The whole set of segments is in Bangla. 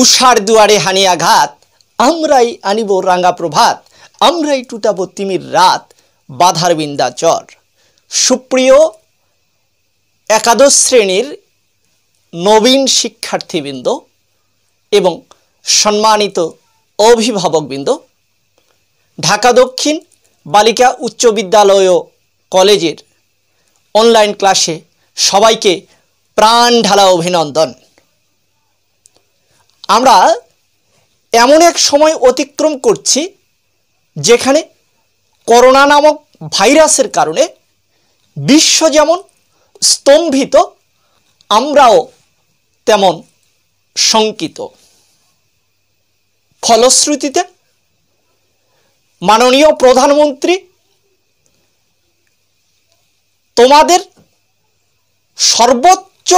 উষার দুয়ারে হানি আঘাত আমরাই আনিব রাঙা প্রভাত আমরাই টুটাব তিমির রাত বাধার বিন্দা চর সুপ্রিয় একাদশ শ্রেণীর নবীন শিক্ষার্থীবৃন্দ এবং সম্মানিত অভিভাবকবৃন্দ ঢাকা দক্ষিণ বালিকা উচ্চ বিদ্যালয় কলেজের অনলাইন ক্লাসে সবাইকে প্রাণ ঢালা অভিনন্দন আমরা এমন এক সময় অতিক্রম করছি যেখানে করোনা নামক ভাইরাসের কারণে বিশ্ব যেমন স্তম্ভিত আমরাও তেমন শঙ্কিত ফলশ্রুতিতে মাননীয় প্রধানমন্ত্রী তোমাদের সর্বোচ্চ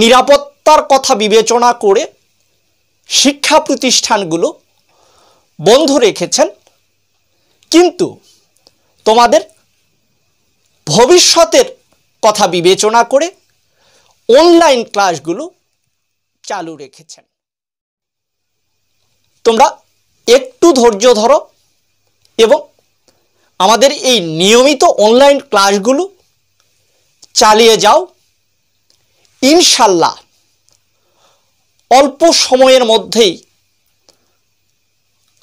নিরাপত্তার কথা বিবেচনা করে শিক্ষা প্রতিষ্ঠানগুলো বন্ধ রেখেছেন কিন্তু তোমাদের ভবিষ্যতের কথা বিবেচনা করে অনলাইন ক্লাসগুলো চালু রেখেছেন তোমরা একটু ধৈর্য ধরো এবং আমাদের এই নিয়মিত অনলাইন ক্লাসগুলো চালিয়ে যাও ইনশাল্লাহ অল্প সময়ের মধ্যেই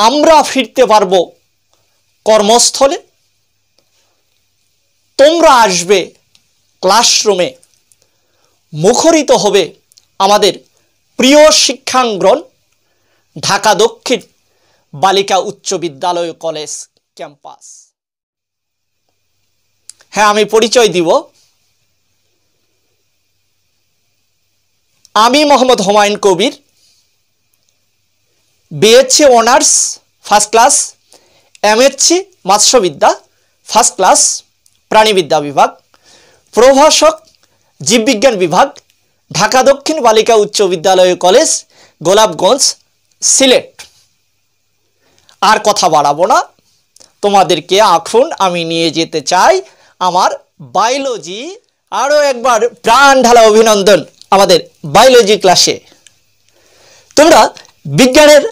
আমরা ফিরতে পারব কর্মস্থলে তোমরা আসবে ক্লাসরুমে মুখরিত হবে আমাদের প্রিয় শিক্ষাঙ্গন ঢাকা দক্ষিণ বালিকা উচ্চ বিদ্যালয় কলেজ ক্যাম্পাস হ্যাঁ আমি পরিচয় দিব আমি Mohammad Humayun Kabir BSc honours first class MSc মৎস্যবিদ্যা ফার্স্ট ক্লাস প্রাণীবিদ্যা বিভাগ প্রভাষক জীববিজ্ঞান বিভাগ ঢাকা দক্ষিণ বালিকা উচ্চ বিদ্যালয় কলেজ গোলাপগঞ্জ সিলেট আর কথা বাড়াবো না তোমাদেরকে এখন আমি নিয়ে যেতে চাই আমার বায়োলজি আরও একবার প্রাণ ঢালা অভিনন্দন আমাদের বায়োলজি ক্লাসে তোমরা বিজ্ঞানের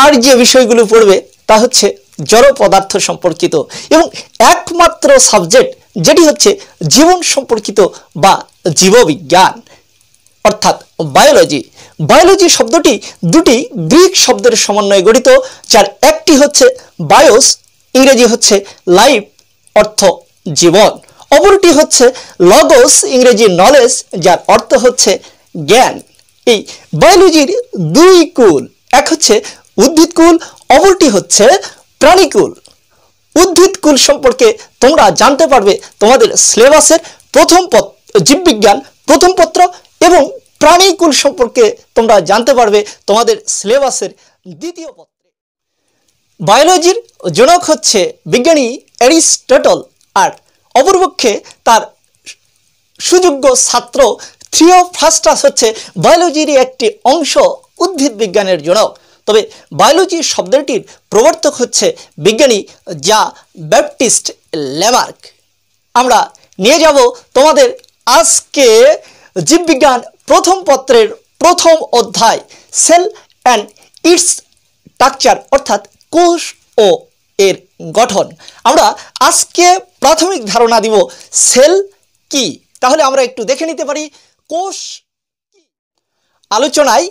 আর যে বিষয়গুলো পড়বে তা হচ্ছে জড় পদার্থ সম্পর্কিত এবং একমাত্র সাবজেক্ট যেটি হচ্ছে জীবন সম্পর্কিত বা জীববিজ্ঞান অর্থাৎ বায়োলজি বায়োলজি শব্দটি দুটি গ্রিক শব্দের সমন্বয়ে গঠিত যার একটি হচ্ছে বায়োস ইংরেজি হচ্ছে লাইফ অর্থ জীবন অপরটি হচ্ছে লগস ইংরেজি নলেজ যার অর্থ হচ্ছে জ্ঞান এই বায়োলজির দুই কুল এক হচ্ছে উদ্ভিদ কুল অপরটি হচ্ছে প্রাণীকুল উদ্ভিদ কুল সম্পর্কে তোমরা জানতে পারবে তোমাদের সিলেবাসের প্রথম জীববিজ্ঞান প্রথম পত্র এবং প্রাণীকুল সম্পর্কে তোমরা জানতে পারবে তোমাদের সিলেবাসের দ্বিতীয় পত্রে বায়োলজির জনক হচ্ছে বিজ্ঞানী অ্যারিস্টটল আর অপরপক্ষে তার সুযোগ্য ছাত্র থিওফ্রাস্টাস হচ্ছে বায়োলজির একটি অংশ উদ্ভিদ বিজ্ঞানের জনক তবে বায়োলজি শব্দটির প্রবর্তক হচ্ছে বিজ্ঞানী যা ব্যাপটিস্ট ল্যামার্ক আমরা নিয়ে যাব তোমাদের আজকে জীববিজ্ঞান প্রথম পত্রের প্রথম অধ্যায় সেল অ্যান্ড ইটস স্ট্রাকচার অর্থাৎ কোষ ও এর গঠন আমরা আজকে প্রাথমিক ধারণা দিব সেল কি তাহলে আমরা একটু দেখে নিতে পারি কোষ আলোচনায়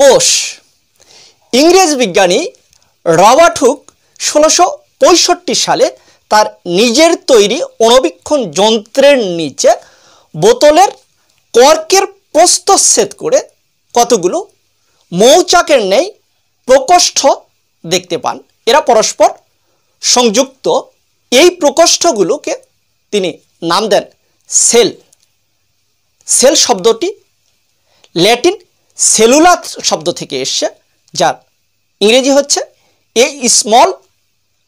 কোষ ইংরেজ বিজ্ঞানী রবার্ট হুক ষোলোশো সালে তার নিজের তৈরি অণবীক্ষণ যন্ত্রের নিচে বোতলের কর্কের প্রস্তচ্ছেদ করে কতগুলো মৌচাকের নেই প্রকোষ্ঠ দেখতে পান এরা পরস্পর সংযুক্ত এই প্রকোষ্ঠগুলোকে তিনি নাম দেন সেল সেল শব্দটি ল্যাটিন সেলুলার শব্দ থেকে এসছে যার ইংরেজি হচ্ছে এ স্মল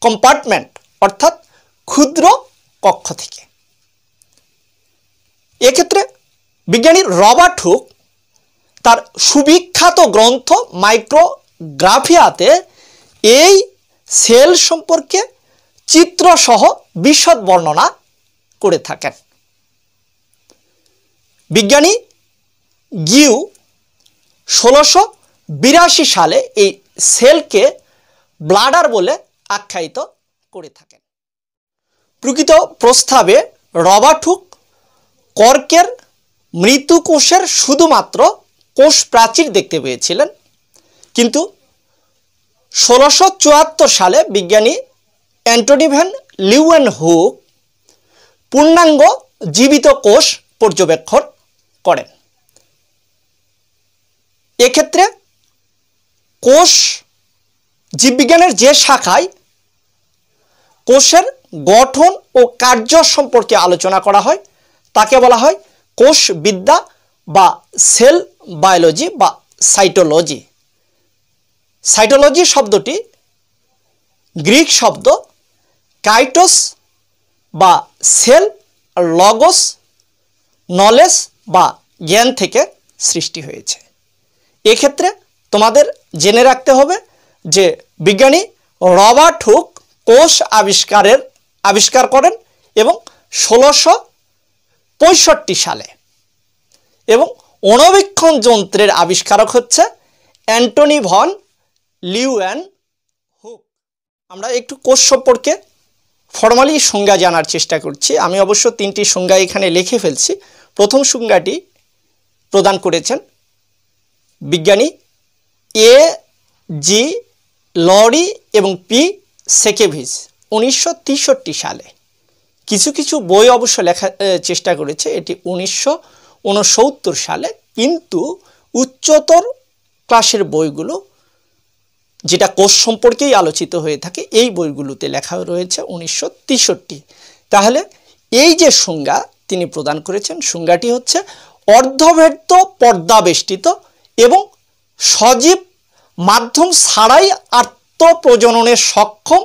কম্পার্টমেন্ট অর্থাৎ ক্ষুদ্র কক্ষ থেকে এক্ষেত্রে বিজ্ঞানী রবার্ট হুক তার সুবিখ্যাত গ্রন্থ মাইক্রোগ্রাফিয়াতে এই সেল সম্পর্কে চিত্রসহ বিশদ বর্ণনা করে থাকেন বিজ্ঞানী গিউ ষোলোশো বিরাশি সালে এই সেলকে ব্লাডার বলে আখ্যায়িত করে থাকেন প্রকৃত প্রস্তাবে রবাঠুক কর্কের মৃত্যু কোষের শুধুমাত্র কোষ প্রাচীর দেখতে পেয়েছিলেন কিন্তু ষোলোশো সালে বিজ্ঞানী অ্যান্টনিভেন লিউয়েন হুক পূর্ণাঙ্গ জীবিত কোষ পর্যবেক্ষণ করেন এক্ষেত্রে কোষ জীববিজ্ঞানের যে শাখায় কোষের গঠন ও কার্য সম্পর্কে আলোচনা করা হয় তাকে বলা হয় কোষ বিদ্যা বা সেল বায়োলজি বা সাইটোলজি সাইটোলজি শব্দটি গ্রিক শব্দ কাইটোস বা সেল লগস নলেজ বা জ্ঞান থেকে সৃষ্টি হয়েছে এক্ষেত্রে তোমাদের জেনে রাখতে হবে যে বিজ্ঞানী রবার্ট হুক কোষ আবিষ্কারের আবিষ্কার করেন এবং ষোলোশো পঁয়ষট্টি সালে এবং অণবীক্ষণ যন্ত্রের আবিষ্কারক হচ্ছে অ্যান্টনি ভন লিউয়ান হুক আমরা একটু কোষ সম্পর্কে ফর্মালি সংজ্ঞা জানার চেষ্টা করছি আমি অবশ্য তিনটি সংজ্ঞা এখানে লিখে ফেলছি প্রথম সংজ্ঞাটি প্রদান করেছেন বিজ্ঞানী এ জি লরি এবং পি সেকেভিজ উনিশশো সালে কিছু কিছু বই অবশ্য লেখা চেষ্টা করেছে এটি উনিশশো সালে কিন্তু উচ্চতর ক্লাসের বইগুলো যেটা কোষ সম্পর্কেই আলোচিত হয়ে থাকে এই বইগুলোতে লেখা রয়েছে উনিশশো তাহলে এই যে সংজ্ঞা তিনি প্রদান করেছেন সংজ্ঞাটি হচ্ছে অর্ধভেদ্য পর্দাবেষ্টিত এবং সজীব মাধ্যম ছাড়াই আত্মপ্রজননের সক্ষম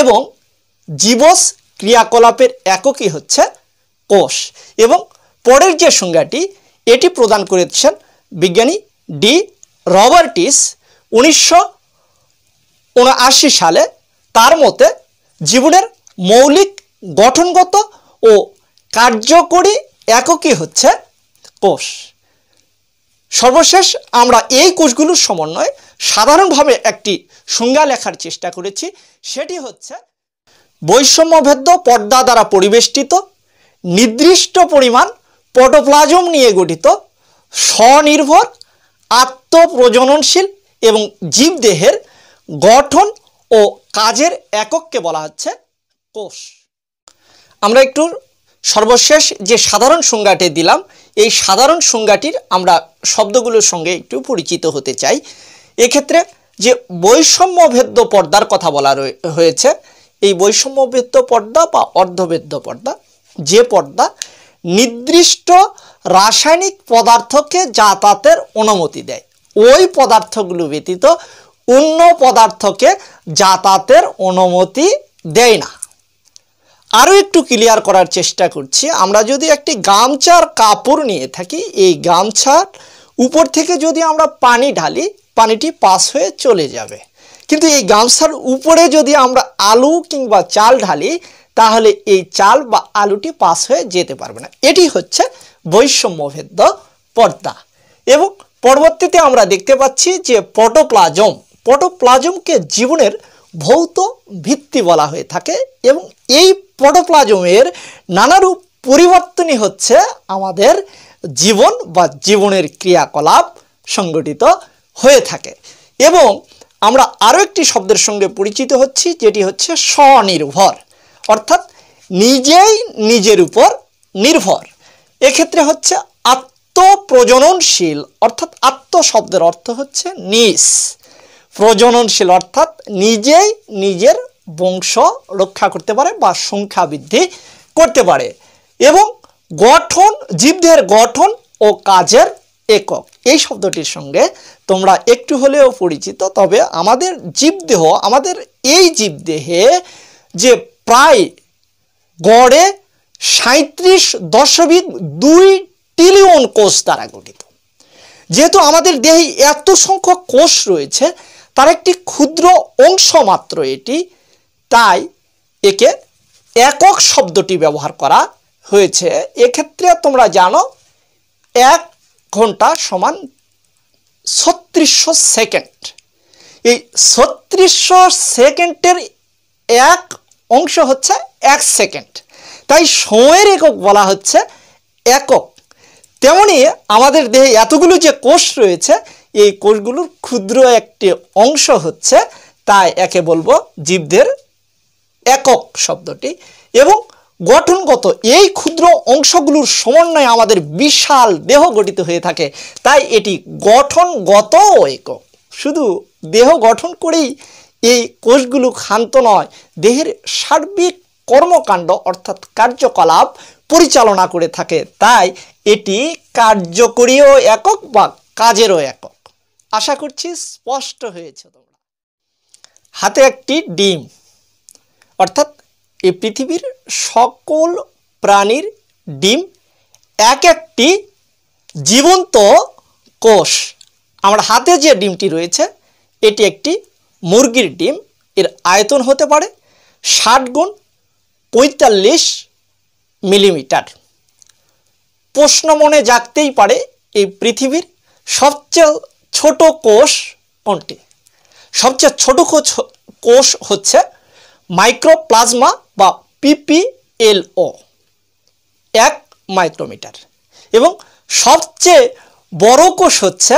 এবং জীবস ক্রিয়াকলাপের এককই হচ্ছে কোষ এবং পরের যে সংজ্ঞাটি এটি প্রদান করেছেন বিজ্ঞানী ডি রবার্টিস উনিশশো সালে তার মতে জীবনের মৌলিক গঠনগত ও কার্যকরী এককই হচ্ছে কোষ সর্বশেষ আমরা এই কোষগুলোর সমন্বয়ে সাধারণভাবে একটি সংজ্ঞা লেখার চেষ্টা করেছি সেটি হচ্ছে বৈষম্যভেদ্য পর্দা দ্বারা পরিবেষ্টিত নির্দিষ্ট পরিমাণ পটোপ্লাজম নিয়ে গঠিত স্বনির্ভর আত্মপ্রজননশীল এবং জীবদেহের গঠন ও কাজের একককে বলা হচ্ছে কোষ আমরা একটু সর্বশেষ যে সাধারণ সংজ্ঞাটি দিলাম এই সাধারণ সংজ্ঞাটির আমরা শব্দগুলোর সঙ্গে একটু পরিচিত হতে চাই এক্ষেত্রে যে বৈষম্যভেদ্য পর্দার কথা বলা হয়েছে এই বৈষম্যভেদ্য পর্দা বা অর্ধভেদ্য পর্দা যে পর্দা নির্দিষ্ট রাসায়নিক পদার্থকে যাতায়াতের অনুমতি দেয় ওই পদার্থগুলো ব্যতীত অন্য পদার্থকে যাতায়াতের অনুমতি দেয় না আরও একটু ক্লিয়ার করার চেষ্টা করছি আমরা যদি একটি গামছার কাপড় নিয়ে থাকি এই গামছার উপর থেকে যদি আমরা পানি ঢালি পানিটি পাস হয়ে চলে যাবে কিন্তু এই গামছার উপরে যদি আমরা আলু কিংবা চাল ঢালি তাহলে এই চাল বা আলুটি পাস হয়ে যেতে পারবে না এটি হচ্ছে বৈষম্যভেদ্য পর্দা এবং পরবর্তীতে আমরা দেখতে পাচ্ছি যে পটোপ্লাজম পটোপ্লাজমকে জীবনের ভৌত ভিত্তি বলা হয়ে থাকে এবং এই প্রোটোপ্লাজমের নানারূপ পরিবর্তনই হচ্ছে আমাদের জীবন বা জীবনের ক্রিয়াকলাপ সংগঠিত হয়ে থাকে এবং আমরা আরও একটি শব্দের সঙ্গে পরিচিত হচ্ছি যেটি হচ্ছে স্বনির্ভর অর্থাৎ নিজেই নিজের উপর নির্ভর এক্ষেত্রে হচ্ছে আত্মপ্রজননশীল অর্থাৎ আত্মশব্দের অর্থ হচ্ছে নিস প্রজননশীল অর্থাৎ নিজেই নিজের বংশ রক্ষা করতে পারে বা সংখ্যা বৃদ্ধি করতে পারে এবং গঠন জীবদের গঠন ও কাজের একক এই শব্দটির সঙ্গে তোমরা একটু হলেও পরিচিত তবে আমাদের জীবদেহ আমাদের এই জীবদেহে যে প্রায় গড়ে সাঁত্রিশ দশমিক দুই ট্রিলিয়ন কোষ দ্বারা গঠিত যেহেতু আমাদের দেহে এত সংখ্যক কোষ রয়েছে তার একটি ক্ষুদ্র অংশ মাত্র এটি তাই একে একক শব্দটি ব্যবহার করা হয়েছে এক্ষেত্রে তোমরা জানো এক ঘন্টা সমান ছত্রিশশো সেকেন্ড এই ছত্রিশশো সেকেন্ডের এক অংশ হচ্ছে এক সেকেন্ড তাই সময়ের একক বলা হচ্ছে একক তেমনি আমাদের দেহে এতগুলো যে কোষ রয়েছে এই কোষগুলোর ক্ষুদ্র একটি অংশ হচ্ছে তাই একে বলবো জীবদের একক শব্দটি এবং গঠনগত এই ক্ষুদ্র অংশগুলোর সমন্বয়ে আমাদের বিশাল দেহ গঠিত হয়ে থাকে তাই এটি গঠনগত একক শুধু দেহ গঠন করেই এই কোষগুলো ক্ষান্ত নয় দেহের সার্বিক কর্মকাণ্ড অর্থাৎ কার্যকলাপ পরিচালনা করে থাকে তাই এটি কার্যকরীও একক বা কাজেরও একক আশা করছি স্পষ্ট হয়েছে তোমরা হাতে একটি ডিম অর্থাৎ এই পৃথিবীর সকল প্রাণীর ডিম এক একটি জীবন্ত কোষ আমার হাতে যে ডিমটি রয়েছে এটি একটি মুরগির ডিম এর আয়তন হতে পারে ষাট গুণ পঁয়তাল্লিশ মিলিমিটার প্রশ্ন মনে জাগতেই পারে এই পৃথিবীর সবচেয়ে ছোট কোষ কোনটি সবচেয়ে ছোট কোষ হচ্ছে মাইক্রোপ্লাজমা বা পিপিএলও এক মাইক্রোমিটার এবং সবচেয়ে বড় কোষ হচ্ছে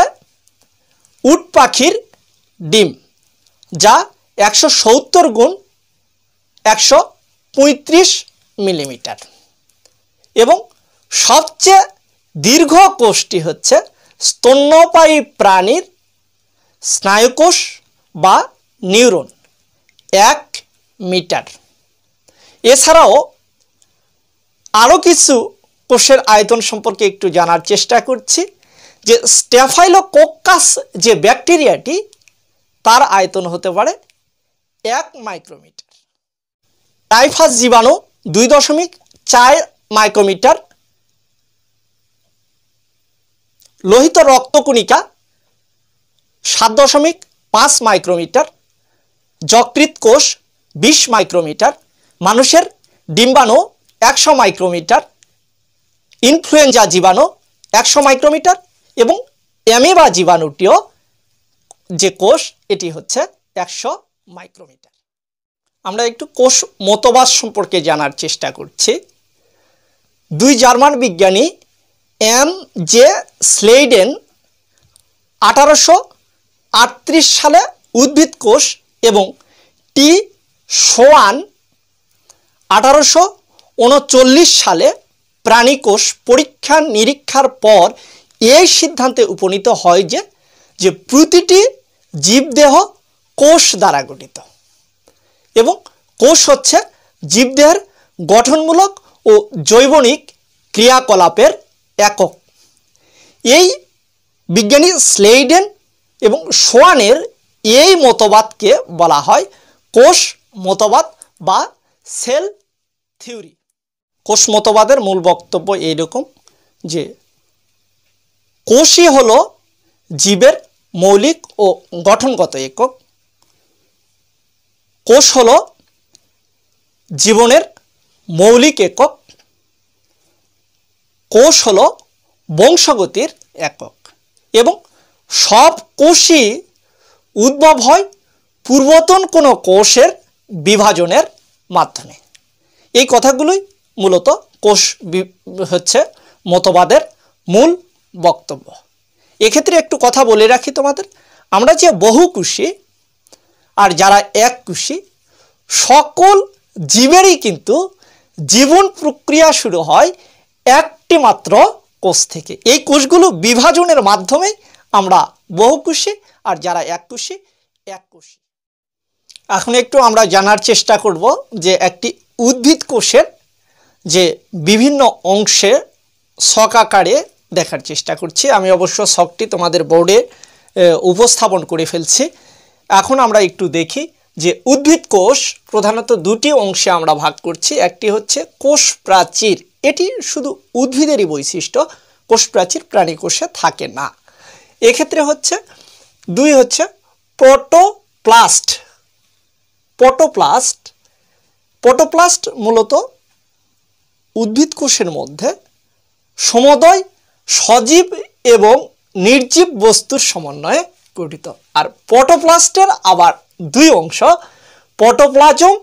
উট পাখির ডিম যা একশো সত্তর গুণ একশো পঁয়ত্রিশ মিলিমিটার এবং সবচেয়ে দীর্ঘ কোষটি হচ্ছে স্তন্যপায়ী প্রাণীর স্নায়ুকোষ বা নিউরন এক মিটার এছাড়াও আরও কিছু কোষের আয়তন সম্পর্কে একটু জানার চেষ্টা করছি যে স্ট্যাফাইলোকোক্কাস যে ব্যাকটেরিয়াটি তার আয়তন হতে পারে এক মাইক্রোমিটার টাইফাস জীবাণু দুই দশমিক চার মাইক্রোমিটার লোহিত রক্তকণিকা সাত দশমিক পাঁচ মাইক্রোমিটার যকৃত কোষ বিশ মাইক্রোমিটার মানুষের ডিম্বাণু একশো মাইক্রোমিটার ইনফ্লুয়েঞ্জা জীবাণু একশো মাইক্রোমিটার এবং অ্যামিবা জীবাণুটিও যে কোষ এটি হচ্ছে একশো মাইক্রোমিটার আমরা একটু কোষ মতবাদ সম্পর্কে জানার চেষ্টা করছি দুই জার্মান বিজ্ঞানী এম জে স্লেইডেন আঠারোশো সালে উদ্ভিদ কোষ এবং টি সোয়ান আঠারোশো উনচল্লিশ সালে প্রাণীকোষ পরীক্ষা নিরীক্ষার পর এই সিদ্ধান্তে উপনীত হয় যে যে প্রতিটি জীবদেহ কোষ দ্বারা গঠিত এবং কোষ হচ্ছে জীবদেহের গঠনমূলক ও জৈবনিক ক্রিয়াকলাপের একক এই বিজ্ঞানী স্লেইডেন এবং সোয়ানের এই মতবাদকে বলা হয় কোষ মতবাদ বা সেল থিওরি কোষ মতবাদের মূল বক্তব্য এইরকম যে কোষই হল জীবের মৌলিক ও গঠনগত একক কোষ হল জীবনের মৌলিক একক কোষ হল বংশগতির একক এবং সব কোষই উদ্ভব হয় পূর্বতন কোনো কোষের বিভাজনের মাধ্যমে এই কথাগুলোই মূলত কোষ হচ্ছে মতবাদের মূল বক্তব্য এক্ষেত্রে একটু কথা বলে রাখি তোমাদের আমরা যে বহুকুষী আর যারা এক কুষি সকল জীবেরই কিন্তু জীবন প্রক্রিয়া শুরু হয় একটি মাত্র কোষ থেকে এই কোষগুলো বিভাজনের মাধ্যমে আমরা বহুকুষী আর যারা এক কুষি এক কুষি এখন একটু আমরা জানার চেষ্টা করব যে একটি উদ্ভিদ কোষের যে বিভিন্ন অংশে শক আকারে দেখার চেষ্টা করছি আমি অবশ্য শকটি তোমাদের বোর্ডে উপস্থাপন করে ফেলছি এখন আমরা একটু দেখি যে উদ্ভিদ কোষ প্রধানত দুটি অংশে আমরা ভাগ করছি একটি হচ্ছে কোষ প্রাচীর এটি শুধু উদ্ভিদেরই বৈশিষ্ট্য কোষ প্রাচীর প্রাণী কোষে থাকে না এক্ষেত্রে হচ্ছে দুই হচ্ছে প্রোটোপ্লাস্ট পটোপ্লাস্ট পটোপ্লাস্ট মূলত উদ্ভিদ কোষের মধ্যে সমদয় সজীব এবং নির্জীব বস্তুর সমন্বয়ে গঠিত আর পটোপ্লাস্টের আবার দুই অংশ পটোপ্লাজম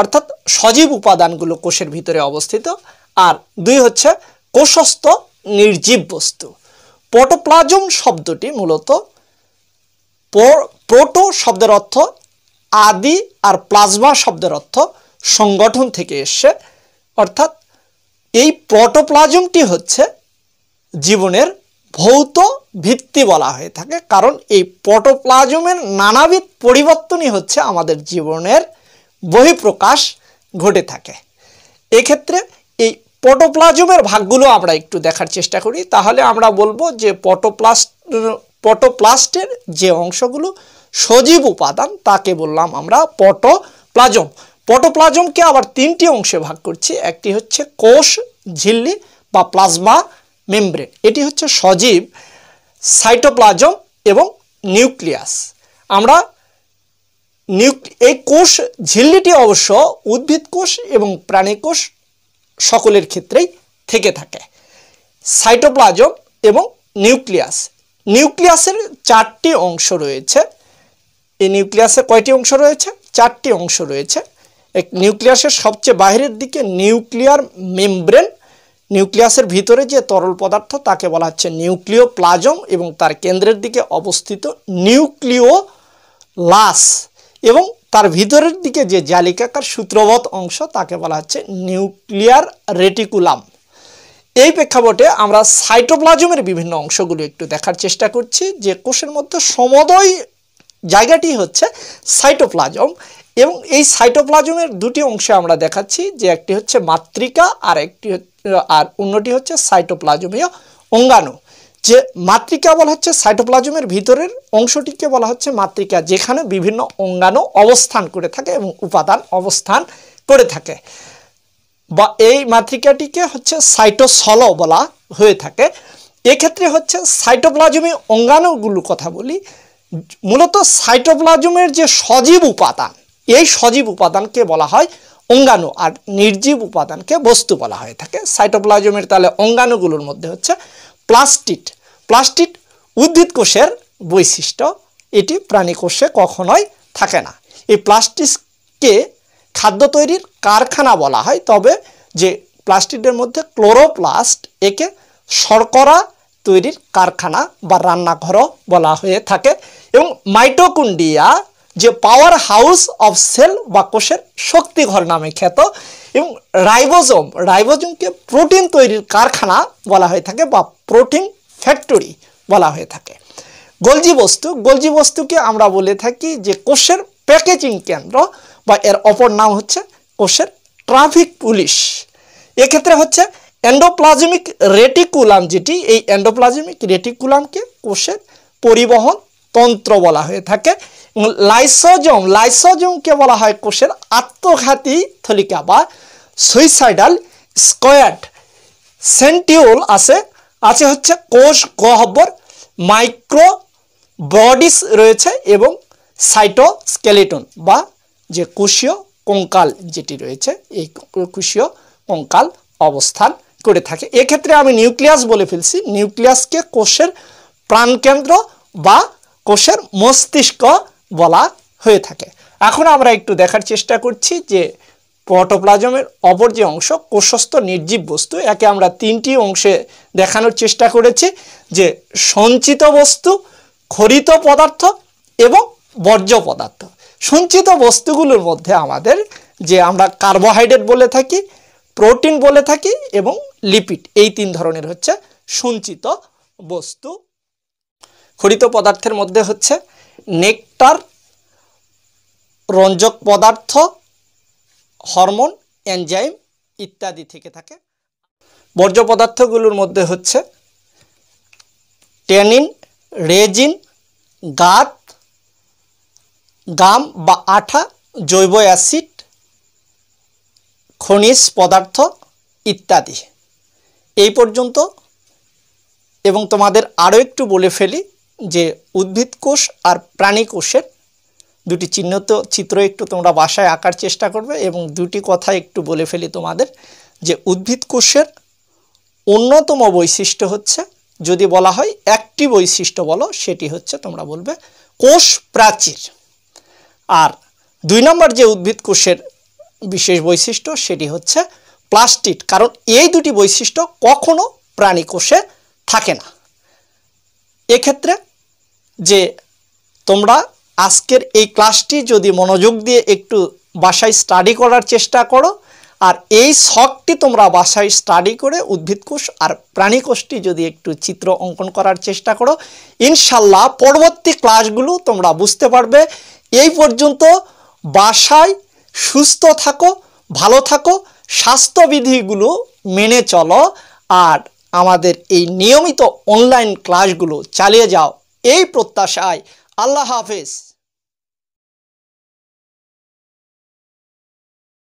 অর্থাৎ সজীব উপাদানগুলো কোষের ভিতরে অবস্থিত আর দুই হচ্ছে কোষস্থ নির্জীব বস্তু পটোপ্লাজম শব্দটি মূলত প্রোটো শব্দের অর্থ আদি আর প্লাজমা শব্দের অর্থ সংগঠন থেকে এসছে অর্থাৎ এই প্রোটোপ্লাজমটি হচ্ছে জীবনের ভৌত ভিত্তি বলা হয়ে থাকে কারণ এই প্রোটোপ্লাজমের নানাবিধ পরিবর্তনই হচ্ছে আমাদের জীবনের বহিঃপ্রকাশ ঘটে থাকে এক্ষেত্রে এই পটোপ্লাজমের ভাগগুলো আমরা একটু দেখার চেষ্টা করি তাহলে আমরা বলবো যে পটোপ্লাস্ট পটোপ্লাস্টের যে অংশগুলো সজীব উপাদান তাকে বললাম আমরা পটোপ্লাজম পটোপ্লাজমকে আবার তিনটি অংশে ভাগ করছি একটি হচ্ছে কোষ ঝিল্লি বা প্লাজমা মেমব্রেন এটি হচ্ছে সজীব সাইটোপ্লাজম এবং নিউক্লিয়াস আমরা নিউ এই কোষ ঝিল্লিটি অবশ্য উদ্ভিদ কোষ এবং প্রাণী কোষ সকলের ক্ষেত্রেই থেকে থাকে সাইটোপ্লাজম এবং নিউক্লিয়াস নিউক্লিয়াসের চারটি অংশ রয়েছে এই নিউক্লিয়াসে কয়টি অংশ রয়েছে চারটি অংশ রয়েছে এক নিউক্লিয়াসের সবচেয়ে বাহিরের দিকে নিউক্লিয়ার মেমব্রেন নিউক্লিয়াসের ভিতরে যে তরল পদার্থ তাকে বলা হচ্ছে নিউক্লিও প্লাজম এবং তার কেন্দ্রের দিকে অবস্থিত নিউক্লিও লাস এবং তার ভিতরের দিকে যে জালিকাকার সূত্রবৎ অংশ তাকে বলা হচ্ছে নিউক্লিয়ার রেটিকুলাম এই প্রেক্ষাপটে আমরা সাইটোপ্লাজমের বিভিন্ন অংশগুলি একটু দেখার চেষ্টা করছি যে কোষের মধ্যে সমদয় জায়গাটি হচ্ছে সাইটোপ্লাজম এবং এই সাইটোপ্লাজমের দুটি অংশে আমরা দেখাচ্ছি যে একটি হচ্ছে মাতৃকা আর একটি আর অন্যটি হচ্ছে সাইটোপ্লাজমীয় অঙ্গাণু যে মাতৃকা বলা হচ্ছে সাইটোপ্লাজমের ভিতরের অংশটিকে বলা হচ্ছে মাতৃকা যেখানে বিভিন্ন অঙ্গাণু অবস্থান করে থাকে এবং উপাদান অবস্থান করে থাকে বা এই মাতৃকাটিকে হচ্ছে সাইটোসল বলা হয়ে থাকে এক্ষেত্রে হচ্ছে সাইটোপ্লাজমীয় অঙ্গাণুগুলো কথা বলি মূলত সাইটোপ্লাজমের যে সজীব উপাদান এই সজীব উপাদানকে বলা হয় অঙ্গাণু আর নির্জীব উপাদানকে বস্তু বলা হয়ে থাকে সাইটোপ্লাজমের তাহলে অঙ্গাণুগুলোর মধ্যে হচ্ছে প্লাস্টিড প্লাস্টিড উদ্ভিদ কোষের বৈশিষ্ট্য এটি প্রাণী কোষে কখনোই থাকে না এই প্লাস্টিককে খাদ্য তৈরির কারখানা বলা হয় তবে যে প্লাস্টিডের মধ্যে ক্লোরোপ্লাস্ট একে শর্করা তৈরির কারখানা বা রান্নাঘরও বলা হয়ে থাকে এবং মাইটোকুন্ডিয়া যে পাওয়ার হাউস অফ সেল বা কোষের শক্তিঘর নামে খ্যাত এবং রাইবোজোম রাইবোজোমকে প্রোটিন তৈরির কারখানা বলা হয়ে থাকে বা প্রোটিন ফ্যাক্টরি বলা হয়ে থাকে গলজি বস্তু গলজি বস্তুকে আমরা বলে থাকি যে কোষের প্যাকেজিং কেন্দ্র বা এর অপর নাম হচ্ছে কোষের ট্রাফিক পুলিশ এক্ষেত্রে হচ্ছে অ্যান্ডোপ্লাজমিক রেটিকুলাম যেটি এই অ্যান্ডোপ্লাজমিক রেটিকুলামকে কোষের পরিবহন তন্ত্র বলা হয়ে থাকে লাইসোজম লাইসোজমকে বলা হয় কোষের আত্মঘাতী থলিকা বা সুইসাইডাল স্কোয়াড সেন্টিউল আছে আছে হচ্ছে কোষ গহ্বর মাইক্রো বডিস রয়েছে এবং সাইটোস্কেলেটন বা যে কোষীয় কঙ্কাল যেটি রয়েছে এই কোষীয় কঙ্কাল অবস্থান করে থাকে এক্ষেত্রে আমি নিউক্লিয়াস বলে ফেলছি নিউক্লিয়াসকে কোষের প্রাণকেন্দ্র বা কোষের মস্তিষ্ক বলা হয়ে থাকে এখন আমরা একটু দেখার চেষ্টা করছি যে পটোপ্লাজমের অপর যে অংশ কোষস্থ নির্জীব বস্তু একে আমরা তিনটি অংশে দেখানোর চেষ্টা করেছি যে সঞ্চিত বস্তু খরিত পদার্থ এবং বর্জ্য পদার্থ সঞ্চিত বস্তুগুলোর মধ্যে আমাদের যে আমরা কার্বোহাইড্রেট বলে থাকি প্রোটিন বলে থাকি এবং লিপিড এই তিন ধরনের হচ্ছে সঞ্চিত বস্তু খরিত পদার্থের মধ্যে হচ্ছে নেকটার রঞ্জক পদার্থ হরমোন এনজাইম ইত্যাদি থেকে থাকে বর্জ্য পদার্থগুলোর মধ্যে হচ্ছে টেনিন রেজিন গাত গাম বা আঠা জৈব অ্যাসিড খনিজ পদার্থ ইত্যাদি এই পর্যন্ত এবং তোমাদের আরও একটু বলে ফেলি যে উদ্ভিদ কোষ আর প্রাণী কোষের দুটি চিহ্নিত চিত্র একটু তোমরা বাসায় আঁকার চেষ্টা করবে এবং দুটি কথা একটু বলে ফেলি তোমাদের যে উদ্ভিদ কোষের অন্যতম বৈশিষ্ট্য হচ্ছে যদি বলা হয় একটি বৈশিষ্ট্য বলো সেটি হচ্ছে তোমরা বলবে কোষ প্রাচীর আর দুই নম্বর যে উদ্ভিদ কোষের বিশেষ বৈশিষ্ট্য সেটি হচ্ছে প্লাস্টিড কারণ এই দুটি বৈশিষ্ট্য কখনো প্রাণী কোষে থাকে না এক্ষেত্রে যে তোমরা আজকের এই ক্লাসটি যদি মনোযোগ দিয়ে একটু বাসায় স্টাডি করার চেষ্টা করো আর এই শখটি তোমরা বাসায় স্টাডি করে উদ্ভিদ কোষ আর প্রাণী কোষটি যদি একটু চিত্র অঙ্কন করার চেষ্টা করো ইনশাল্লাহ পরবর্তী ক্লাসগুলো তোমরা বুঝতে পারবে এই পর্যন্ত বাসায় সুস্থ থাকো ভালো থাকো স্বাস্থ্যবিধিগুলো মেনে চলো আর আমাদের এই নিয়মিত অনলাইন ক্লাসগুলো চালিয়ে যাও এই প্রত্যাশায় আল্লাহ হাফেজ